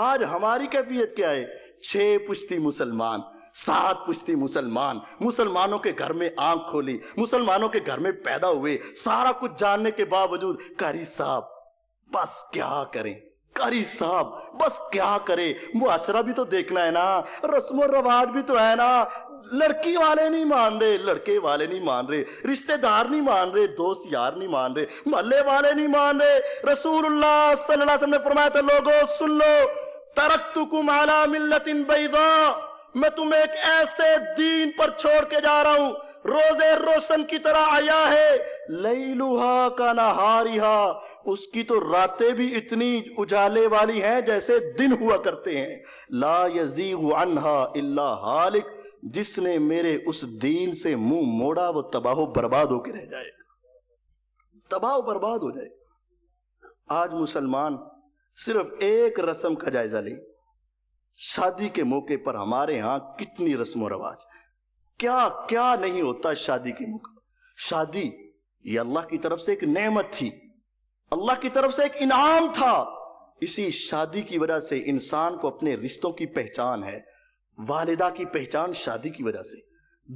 आज हमारी कैफियत क्या है छह पुश्ती मुसलमान सात पुश्ती मुसलमान मुसलमानों के घर में आंख खोली मुसलमानों के घर में पैदा हुए सारा कुछ जानने के बावजूद करी साहब बस क्या करें करी साहब बस क्या करे मुआशरा भी तो देखना है ना रस्म रवाज भी तो है ना लड़की वाले नहीं मान रहे लड़के वाले नहीं मान रहे रिश्तेदार नहीं मान रहे दोस्त यार नहीं मान रहे मोहल्ले वाले नहीं मान रहे रसूल सल्लल्लाहु अलैहि वसल्लम ने फरमाया था लोगों सुन लो तरक तुकुम आला मिल्लतिन बैदा मैं तुम्हें एक ऐसे दीन पर छोड़ के जा रहा हूं रोजे रोशन की तरह आया है लई लुहा का नहारिहा उसकी तो रातें भी इतनी उजाले वाली हैं जैसे दिन हुआ करते हैं ला यजीग अनहा इल्ला हालिक जिसने मेरे उस दीन से मुंह मोड़ा वो तबाह बर्बाद होकर रह जाएगा तबाह बर्बाद हो जाएगा आज मुसलमान सिर्फ एक रस्म का जायजा लें शादी के मौके पर हमारे यहां कितनी रस्म रवाज क्या क्या नहीं होता शादी के मौके शादी ये अल्लाह की तरफ से एक नेमत थी अल्लाह की तरफ से एक इनाम था इसी शादी की वजह से इंसान को अपने रिश्तों की पहचान है वालिदा की पहचान शादी की वजह से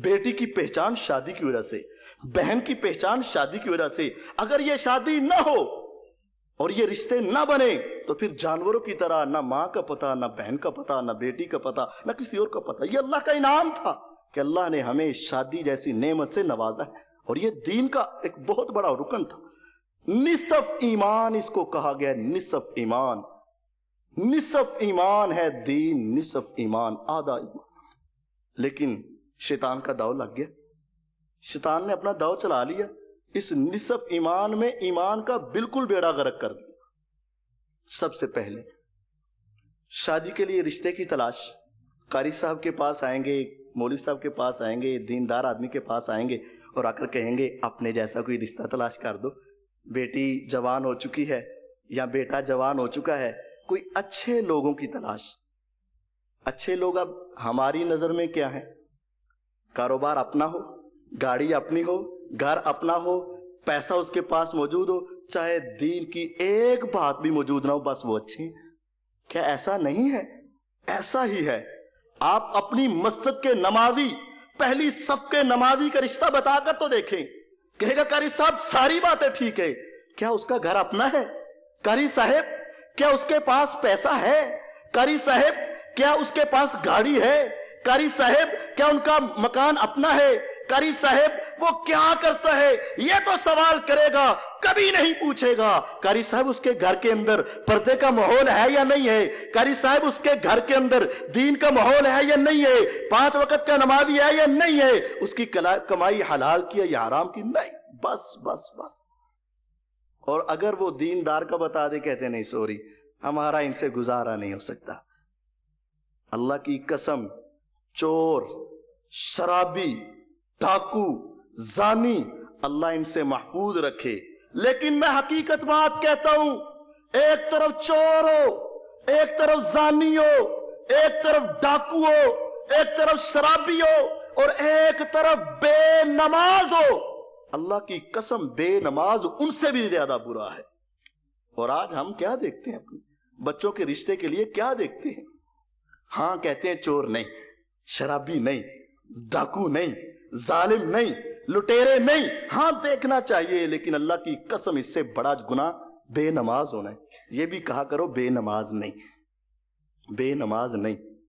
बेटी की पहचान शादी की वजह से बहन की पहचान शादी की वजह से अगर ये शादी ना हो और ये रिश्ते ना बने तो फिर जानवरों की तरह ना माँ का पता ना बहन का पता ना बेटी का पता ना किसी और का पता ये अल्लाह का इनाम था कि अल्लाह ने हमें शादी जैसी नेमत से नवाजा है और ये दीन का एक बहुत बड़ा रुकन था निसफ ईमान इसको कहा गया निसफ ईमान निसफ ईमान है दीन निसफ ईमान आधा ईमान लेकिन शैतान का दाव लग गया शैतान ने अपना दाव चला लिया इस निसफ ईमान में ईमान का बिल्कुल बेड़ा गरक कर दिया सबसे पहले शादी के लिए रिश्ते की तलाश कारी साहब के पास आएंगे मौलवी साहब के पास आएंगे दीनदार आदमी के पास आएंगे और आकर कहेंगे अपने जैसा कोई रिश्ता तलाश कर दो बेटी जवान हो चुकी है या बेटा जवान हो चुका है कोई अच्छे लोगों की तलाश अच्छे लोग अब हमारी नजर में क्या है कारोबार अपना हो गाड़ी अपनी हो घर अपना हो पैसा उसके पास मौजूद हो चाहे दीन की एक बात भी मौजूद ना हो बस वो अच्छे क्या ऐसा नहीं है ऐसा ही है आप अपनी मस्जिद के नमाजी पहली सब के नमाजी का रिश्ता बताकर तो देखें कहेगा कारी साहब सारी बातें ठीक है क्या उसका घर अपना है कारी साहेब क्या उसके पास पैसा है कारी साहेब क्या उसके पास गाड़ी है कारी साहेब क्या उनका मकान अपना है करी साहेब वो क्या करता है ये तो सवाल करेगा कभी नहीं पूछेगा करी साहब उसके घर के अंदर पर्दे का माहौल है या नहीं है करी साहब उसके घर के अंदर दीन का माहौल है या नहीं है पांच वक्त का नमाजी है या नहीं है उसकी कमाई हलाल की है या हराम की नहीं बस बस बस और अगर वो दीनदार का बता दे कहते नहीं सॉरी हमारा इनसे गुजारा नहीं हो सकता अल्लाह की कसम चोर शराबी डाकू जानी अल्लाह इनसे महफूज रखे लेकिन मैं हकीकत बात कहता हूं एक तरफ चोर हो एक तरफ जानी हो एक तरफ डाकू हो एक तरफ शराबी हो और एक तरफ बेनमाज हो अल्लाह की कसम बेनमाज उनसे भी ज्यादा बुरा है और आज हम क्या देखते हैं अपने बच्चों के रिश्ते के लिए क्या देखते हैं हाँ कहते हैं चोर नहीं शराबी नहीं डाकू नहीं जालिम नहीं लुटेरे नहीं हां देखना चाहिए लेकिन अल्लाह की कसम इससे बड़ा गुना बेनमाज होना है ये भी कहा करो बेनमाज नहीं बेनमाज नहीं